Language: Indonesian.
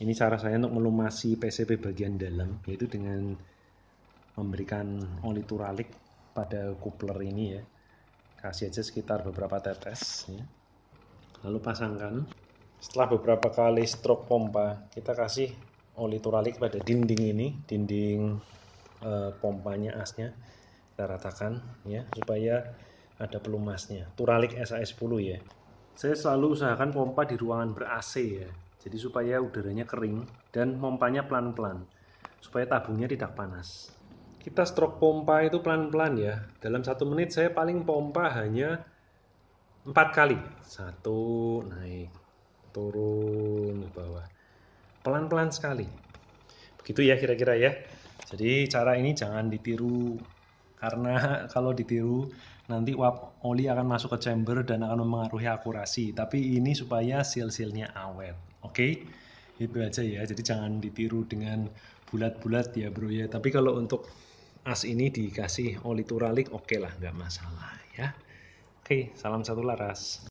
Ini cara saya untuk melumasi PCB bagian dalam, yaitu dengan memberikan oli turalik pada coupler ini ya. Kasih aja sekitar beberapa tetes ya. Lalu pasangkan. Setelah beberapa kali stroke pompa, kita kasih oli turalik pada dinding ini, dinding e, pompanya asnya. Kita ratakan ya supaya ada pelumasnya. Turalik SA10 ya. Saya selalu usahakan pompa di ruangan ber AC ya jadi supaya udaranya kering dan pompanya pelan-pelan supaya tabungnya tidak panas kita stroke pompa itu pelan-pelan ya dalam satu menit saya paling pompa hanya empat kali satu naik turun ke bawah pelan-pelan sekali begitu ya kira-kira ya jadi cara ini jangan ditiru karena kalau ditiru nanti uap oli akan masuk ke chamber dan akan mempengaruhi akurasi tapi ini supaya seal-sealnya awet oke okay? itu aja ya jadi jangan ditiru dengan bulat-bulat ya bro ya tapi kalau untuk as ini dikasih oli turalik oke okay lah nggak masalah ya oke okay, salam satu laras